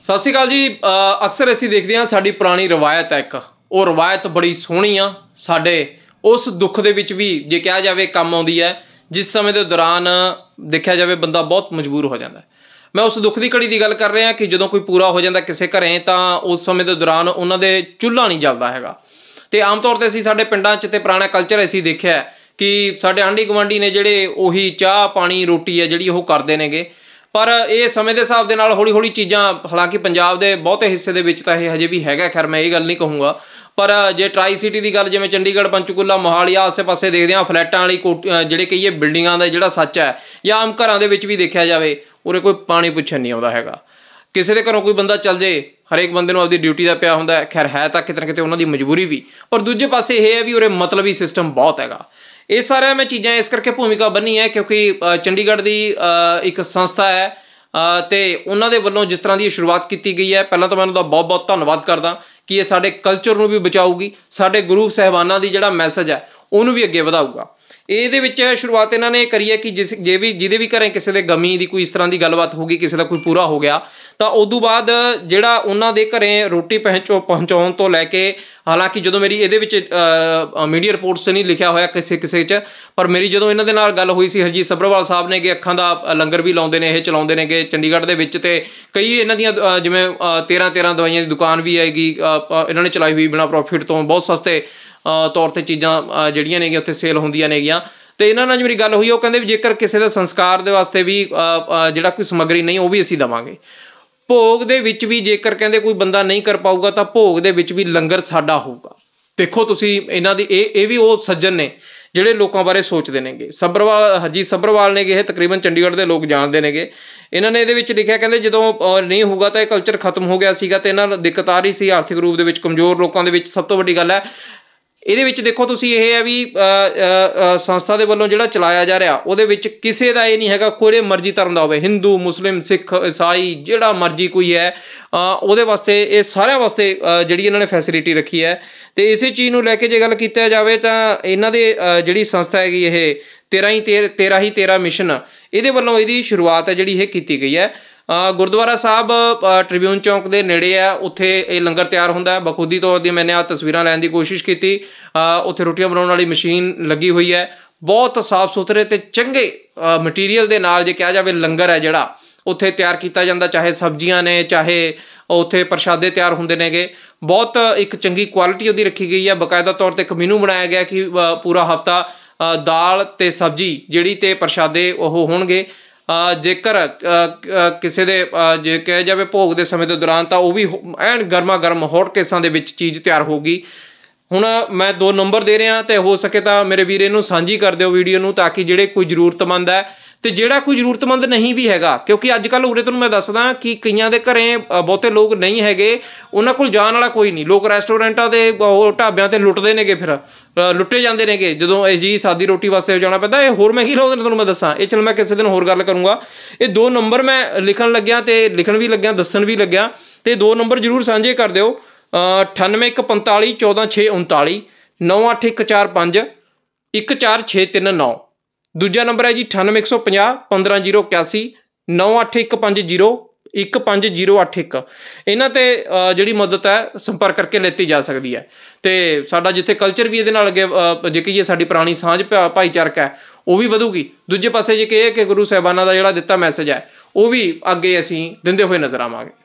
ਸਤਿ ਸ਼੍ਰੀ ਅਕਾਲ ਜੀ ਅਕਸਰ ਅਸੀਂ ਦੇਖਦੇ ਹਾਂ ਸਾਡੀ ਪੁਰਾਣੀ ਰਵਾਇਤ ਹੈ ਇੱਕ ਉਹ ਰਵਾਇਤ ਬੜੀ ਸੋਹਣੀ ਆ ਸਾਡੇ ਉਸ ਦੁੱਖ ਦੇ ਵਿੱਚ ਵੀ ਜੇ ਕਿਹਾ ਜਾਵੇ ਕੰਮ ਆਉਂਦੀ ਹੈ ਜਿਸ ਸਮੇਂ ਦੇ ਦੌਰਾਨ ਦੇਖਿਆ ਜਾਵੇ ਬੰਦਾ ਬਹੁਤ ਮਜਬੂਰ ਹੋ ਜਾਂਦਾ ਮੈਂ ਉਸ ਦੁੱਖ ਦੀ ਘੜੀ ਦੀ ਗੱਲ ਕਰ ਰਿਹਾ ਕਿ ਜਦੋਂ ਕੋਈ ਪੂਰਾ ਹੋ ਜਾਂਦਾ ਕਿਸੇ ਘਰੇ ਤਾਂ ਉਸ ਸਮੇਂ ਦੇ ਦੌਰਾਨ ਉਹਨਾਂ ਦੇ ਚੁੱਲ੍ਹਾ ਨਹੀਂ ਜਲਦਾ ਹੈਗਾ ਤੇ ਆਮ ਤੌਰ ਤੇ ਅਸੀਂ ਸਾਡੇ ਪਿੰਡਾਂ 'ਚ ਤੇ ਪੁਰਾਣਾ ਕਲਚਰ ਅਸੀਂ ਦੇਖਿਆ ਕਿ ਸਾਡੇ ਆਂਢੀ ਗਵਾਂਢੀ ਨੇ ਜਿਹੜੇ ਉਹੀ ਚਾਹ ਪਾਣੀ ਰੋਟੀ ਹੈ ਜਿਹੜੀ ਉਹ ਕਰਦੇ ਨੇਗੇ ਪਰ ਇਹ ਸਮੇਂ ਦੇ ਹਿਸਾਬ ਦੇ ਨਾਲ ਹੌਲੀ-ਹੌਲੀ ਚੀਜ਼ਾਂ ਹਾਲਾਂਕਿ ਪੰਜਾਬ ਦੇ ਬਹੁਤੇ ਹਿੱਸੇ ਦੇ ਵਿੱਚ ਤਾਂ ਇਹ ਹਜੇ ਵੀ ਹੈਗਾ ਖੈਰ ਮੈਂ ਇਹ ਗੱਲ ਨਹੀਂ ਕਹੂੰਗਾ ਪਰ ਜੇ ਟਰਾਈ ਸਿਟੀ ਦੀ ਗੱਲ ਜਿਵੇਂ ਚੰਡੀਗੜ੍ਹ ਪੰਚਕੂਲਾ ਮੋਹਾਲੀ ਆਸੇ-ਪਾਸੇ ਦੇਖਦੇ ਆ ਫਲੈਟਾਂ ਵਾਲੀ ਜਿਹੜੇ ਕਹੀਏ ਬਿਲਡਿੰਗਾਂ ਦਾ ਜਿਹੜਾ ਸੱਚ ਹੈ ਜਾਂ ਆਮ ਘਰਾਂ ਦੇ ਵਿੱਚ ਵੀ ਦੇਖਿਆ ਜਾਵੇ ਉਰੇ ਕੋਈ ਪਾਣੀ ਪੁੱਛਣ ਨਹੀਂ ਆਉਂਦਾ ਹੈਗਾ ਕਿਸੇ ਦੇ ਘਰੋਂ ਕੋਈ ਬੰਦਾ ਚੱਲ ਜੇ ਹਰੇਕ ਬੰਦੇ ਨੂੰ ਆਪਦੀ ਡਿਊਟੀ ਦਾ ਪਿਆ ਹੁੰਦਾ ਖੈਰ ਹੈ ਤਾਂ ਕਿਤੇ ਨਾ ਕਿਤੇ ਉਹਨਾਂ ਦੀ ਮਜਬੂਰੀ ਵੀ ਪਰ ਦੂਜੇ ਪਾਸੇ ਇਹ ਹੈ ਵੀ ਉਰੇ ਮਤਲਬੀ ਸਿਸਟਮ ਬਹੁਤ ਹੈਗਾ ਇਹ ਸਾਰੀਆਂ ਮੈਂ ਚੀਜ਼ਾਂ ਇਸ ਕਰਕੇ ਭੂਮਿਕਾ ਬੰਨੀ ਹੈ ਕਿਉਂਕਿ ਚੰਡੀਗੜ੍ਹ ਦੀ ਇੱਕ ਸੰਸਥਾ ਹੈ ਤੇ ਉਹਨਾਂ ਦੇ ਵੱਲੋਂ ਜਿਸ ਤਰ੍ਹਾਂ ਦੀ ਸ਼ੁਰੂਆਤ ਕੀਤੀ ਗਈ ਹੈ ਪਹਿਲਾਂ ਤਾਂ ਮੈਂ ਉਹਨਾਂ ਦਾ ਬਹੁਤ-ਬਹੁਤ ਧੰਨਵਾਦ ਕਰਦਾ ਕਿ ਇਹ ਸਾਡੇ ਕਲਚਰ ਨੂੰ ਵੀ ਬਚਾਊਗੀ ਸਾਡੇ ਗੁਰੂ ਸਹਿਬਾਨਾਂ ਦੀ ਜਿਹੜਾ ਮੈਸੇਜ ਹੈ ਉਹਨੂੰ ਵੀ ਅੱਗੇ ਵਧਾਊਗਾ ਇਹਦੇ ਵਿੱਚ ਸ਼ੁਰੂਆਤ ਇਹਨਾਂ ਨੇ ਕਰੀ ਹੈ ਕਿ ਜਿਸ ਜੇ ਵੀ ਜਿਹਦੇ ਵੀ ਘਰੇ ਕਿਸੇ ਦੇ ਗਮੀ ਦੀ ਕੋਈ ਇਸ ਤਰ੍ਹਾਂ ਦੀ ਗੱਲਬਾਤ ਹੋ ਗਈ ਕਿਸੇ ਦਾ ਕੋਈ ਪੂਰਾ ਹੋ ਗਿਆ ਤਾਂ ਉਸ ਤੋਂ ਬਾਅਦ ਜਿਹੜਾ ਉਹਨਾਂ ਦੇ ਘਰੇ ਰੋਟੀ ਪਹੁੰਚੋ ਪਹੁੰਚਾਉਣ ਤੋਂ ਲੈ ਕੇ ਹਾਲਾਂਕਿ ਜਦੋਂ ਮੇਰੀ ਇਹਦੇ ਵਿੱਚ ਮੀਡੀਆ ਰਿਪੋਰਟਸ ਨਹੀਂ ਲਿਖਿਆ ਹੋਇਆ ਕਿਸੇ ਕਿਸੇ 'ਚ ਪਰ ਮੇਰੀ ਜਦੋਂ ਇਹਨਾਂ ਦੇ ਨਾਲ ਗੱਲ ਹੋਈ ਸੀ ਹਰਜੀਤ ਸਭਰਵਾਲ ਸਾਹਿਬ ਨੇ ਕਿ ਅੱਖਾਂ ਦਾ ਲੰਗਰ ਵੀ ਲਾਉਂਦੇ ਨੇ ਇਹ ਚਲਾਉਂਦੇ ਨੇਗੇ ਚੰਡੀਗੜ੍ਹ ਦੇ ਵਿੱਚ ਤੇ ਕਈ ਇਹਨਾਂ ਦੀਆਂ ਜਿਵੇਂ 13 13 ਦਵਾਈਆਂ ਦੀ ਦੁਕਾਨ ਵੀ ਆਏਗੀ ਇਹਨਾਂ ਨੇ ਚਲਾਈ ਹੋਈ ਬਿਨਾ ਪ੍ਰੋਫਿਟ ਤੋਂ ਬਹੁਤ ਸਸਤੇ ਤੌਰ ਤੇ ਚੀਜ਼ਾਂ ਜਿਹੜੀਆਂ ਨੇਗੀਆਂ ਉੱਥੇ ਸੇਲ ਹੁੰਦੀਆਂ ਨੇਗੀਆਂ ਤੇ ਇਹਨਾਂ ਨਾਲ ਮੇਰੀ ਗੱਲ ਹੋਈ ਉਹ ਕਹਿੰਦੇ ਵੀ ਜੇਕਰ ਕਿਸੇ ਦਾ ਸੰਸਕਾਰ ਦੇ ਵਾਸਤੇ ਵੀ ਜਿਹੜਾ ਕੋਈ ਸਮੱਗਰੀ ਨਹੀਂ ਉਹ ਵੀ ਅਸੀਂ ਦਵਾਂਗੇ ਭੋਗ ਦੇ ਵਿੱਚ ਵੀ ਜੇਕਰ ਕਹਿੰਦੇ ਕੋਈ ਬੰਦਾ ਨਹੀਂ ਕਰ ਪਾਊਗਾ ਤਾਂ ਭੋਗ ਦੇ ਵਿੱਚ ਵੀ ਲੰਗਰ ਸਾਡਾ ਹੋਊਗਾ ਦੇਖੋ ਤੁਸੀਂ ਇਹਨਾਂ ਦੀ ਇਹ ਇਹ ਵੀ ਉਹ ਸੱਜਣ ਨੇ ਜਿਹੜੇ ਲੋਕਾਂ ਬਾਰੇ ਸੋਚਦੇ ਨੇਗੇ ਸਬਰਵਾਲ ਹਰਜੀਤ ਸਬਰਵਾਲ ਨੇਗੇ ਇਹ ਤਕਰੀਬਨ ਚੰਡੀਗੜ੍ਹ ਦੇ ਲੋਕ ਜਾਣਦੇ ਨੇਗੇ ਇਹਨਾਂ ਨੇ ਇਹਦੇ ਵਿੱਚ ਲਿਖਿਆ ਕਹਿੰਦੇ ਜਦੋਂ ਨਹੀਂ ਹੋਊਗਾ ਤਾਂ ਇਹ ਕਲਚਰ ਖਤਮ ਹੋ ਗਿਆ ਸੀਗਾ ਤੇ ਇਹਨਾਂ ਨੂੰ ਦਿੱਕਤ ਆ ਰਹੀ ਸੀ ਆਰਥਿਕ ਰੂਪ ਦੇ ਵਿੱਚ ਕਮਜ਼ੋਰ ਲੋਕਾਂ ਦੇ ਵਿੱਚ ਸਭ ਤੋਂ ਵੱਡੀ ਗੱਲ ਹੈ ਇਹਦੇ ਵਿੱਚ ਦੇਖੋ ਤੁਸੀਂ ਇਹ ਹੈ ਵੀ ਸੰਸਥਾ ਦੇ ਵੱਲੋਂ ਜਿਹੜਾ ਚਲਾਇਆ ਜਾ ਰਿਹਾ ਉਹਦੇ ਵਿੱਚ ਕਿਸੇ ਦਾ ਇਹ ਨਹੀਂ ਹੈਗਾ ਕੋਈ ਮਰਜ਼ੀ ਧਰਮ ਦਾ ਹੋਵੇ Hindu Muslim Sikh Isai ਜਿਹੜਾ ਮਰਜ਼ੀ ਕੋਈ ਹੈ ਉਹਦੇ ਵਾਸਤੇ ਇਹ ਸਾਰਿਆਂ ਵਾਸਤੇ ਜਿਹੜੀ ਇਹਨਾਂ ਨੇ ਫੈਸਿਲਿਟੀ ਰੱਖੀ ਹੈ ਤੇ ਇਸੇ ਚੀਜ਼ ਨੂੰ ਲੈ ਕੇ ਜੇ ਗੱਲ ਕੀਤਾ ਜਾਵੇ ਤਾਂ ਇਹਨਾਂ ਦੇ ਜਿਹੜੀ ਸੰਸਥਾ ਹੈਗੀ ਇਹ 13 ਹੀ 13 ਹੀ 13 ਮਿਸ਼ਨ ਇਹਦੇ ਵੱਲੋਂ ਇਹਦੀ ਸ਼ੁਰੂਆਤ ਹੈ ਜਿਹੜੀ ਇਹ ਕੀਤੀ ਗਈ ਹੈ ਗੁਰਦੁਆਰਾ ਸਾਹਿਬ ਟ੍ਰਿਬਿਊਨ ਚੌਂਕ ਦੇ ਨੇੜੇ ਆ ਉੱਥੇ ਇਹ ਲੰਗਰ ਤਿਆਰ ਹੁੰਦਾ ਹੈ ਬਖੂਦੀ ਤੌਰ ਤੇ ਮੈਨੇ ਆ ਤਸਵੀਰਾਂ ਲੈਣ ਦੀ ਕੋਸ਼ਿਸ਼ ਕੀਤੀ ਉੱਥੇ ਰੋਟੀਆਂ ਬਣਾਉਣ ਵਾਲੀ ਮਸ਼ੀਨ ਲੱਗੀ ਹੋਈ ਹੈ ਬਹੁਤ ਸਾਫ਼ ਸੁਥਰੇ ਤੇ ਚੰਗੇ ਮਟੀਰੀਅਲ ਦੇ ਨਾਲ ਜੇ ਕਿਹਾ ਜਾਵੇ ਲੰਗਰ ਹੈ ਜਿਹੜਾ ਉੱਥੇ ਤਿਆਰ ਕੀਤਾ ਜਾਂਦਾ ਚਾਹੇ ਸਬਜ਼ੀਆਂ ਨੇ ਚਾਹੇ ਉੱਥੇ ਪ੍ਰਸ਼ਾਦੇ ਤਿਆਰ ਹੁੰਦੇ ਨੇਗੇ ਬਹੁਤ ਇੱਕ ਚੰਗੀ ਕੁਆਲਿਟੀ ਉਹਦੀ ਰੱਖੀ ਗਈ ਹੈ ਬਕਾਇਦਾ ਤੌਰ ਤੇ ਇੱਕ ਮੀਨੂ ਬਣਾਇਆ ਗਿਆ ਕਿ ਪੂਰਾ ਹਫਤਾ ਦਾਲ ਤੇ ਸਬਜ਼ੀ ਜਿਹੜੀ ਤੇ ਪ੍ਰਸ਼ਾਦੇ ਉਹ ਹੋਣਗੇ ਜੇਕਰ ਕਿਸੇ ਦੇ ਜੇ ਕਹਿ ਜਾਵੇ ਭੋਗ ਦੇ ਸਮੇਂ ਦੇ ਦੌਰਾਨ ਤਾਂ ਉਹ ਵੀ ਐਨ ਗਰਮਾ ਗਰਮ ਹੌਟ ਕੇਸਾਂ ਦੇ ਵਿੱਚ ਚੀਜ਼ ਤਿਆਰ ਹੋਊਗੀ ਹੁਣ ਮੈਂ ਦੋ ਨੰਬਰ ਦੇ ਰਿਹਾ ਤੇ ਹੋ ਸਕੇ ਤਾਂ ਮੇਰੇ ਵੀਰੇ ਇਹਨੂੰ ਸਾਂਝੀ ਕਰ ਦਿਓ ਵੀਡੀਓ ਨੂੰ ਤਾਂ ਕਿ ਜਿਹੜੇ ਕੋਈ ਜ਼ਰੂਰਤਮੰਦ ਹੈ ਤੇ ਜਿਹੜਾ ਕੋਈ ਜ਼ਰੂਰਤਮੰਦ ਨਹੀਂ ਵੀ ਹੈਗਾ ਕਿਉਂਕਿ ਅੱਜ ਕੱਲ ਉਰੇ ਤੁਹਾਨੂੰ ਮੈਂ ਦੱਸਦਾ ਕਿ ਕਈਆਂ ਦੇ ਘਰੇ ਬਹੁਤੇ ਲੋਕ ਨਹੀਂ ਹੈਗੇ ਉਹਨਾਂ ਕੋਲ ਜਾਣ ਵਾਲਾ ਕੋਈ ਨਹੀਂ ਲੋਕ ਰੈਸਟੋਰੈਂਟਾਂ ਤੇ ਉਹ ਢਾਬਿਆਂ ਤੇ ਲੁੱਟਦੇ ਨੇਗੇ ਫਿਰ ਲੁੱਟੇ ਜਾਂਦੇ ਨੇਗੇ ਜਦੋਂ ਇਹ ਜੀ ਸਾਦੀ ਰੋਟੀ ਵਾਸਤੇ ਜਾਣਾ ਪੈਂਦਾ ਇਹ ਹੋਰ ਮੈਂ ਹੀ ਲਾਉਂਦਾ ਤੁਹਾਨੂੰ ਮੈਂ ਦੱਸਾਂ ਇਹ ਚਲ ਮੈਂ ਕਿਸੇ ਦਿਨ ਹੋਰ ਗੱਲ ਕਰੂੰਗਾ ਇਹ ਦੋ ਨੰਬਰ ਮੈਂ ਲਿਖਣ ਲੱਗਿਆ ਤੇ ਲਿਖਣ ਵੀ ਲੱਗਿਆ ਦੱਸਣ ਵੀ ਲੱਗਿਆ ਤੇ ਦੋ ਨੰਬਰ ਜ਼ਰੂਰ ਸਾਂਝੇ ਕਰ ਦਿਓ 9815414639 98145 14639 ਦੂਜਾ ਨੰਬਰ ਹੈ ਜੀ 9815 9815015081 ਇਹਨਾਂ ਤੇ ਜਿਹੜੀ ਮਦਦ ਹੈ ਸੰਪਰਕ ਕਰਕੇ ਲੈਤੀ ਜਾ ਸਕਦੀ ਹੈ ਤੇ ਸਾਡਾ ਜਿੱਥੇ ਕਲਚਰ ਵੀ ਇਹਦੇ ਨਾਲ ਅੱਗੇ ਜੇ ਕਹੀਏ ਸਾਡੀ ਪੁਰਾਣੀ ਸਾਂਝ ਭਾਈਚਾਰਕ ਹੈ ਉਹ ਵੀ ਵਧੂਗੀ ਦੂਜੇ ਪਾਸੇ ਜੇ ਇਹ ਕਿ ਗੁਰੂ ਸਾਹਿਬਾਨਾਂ ਦਾ ਜਿਹੜਾ ਦਿੱਤਾ ਮੈਸੇਜ ਹੈ ਉਹ ਵੀ ਅੱਗੇ ਅਸੀਂ ਦਿੰਦੇ ਹੋਏ ਨਜ਼ਰ ਆਵਾਂਗੇ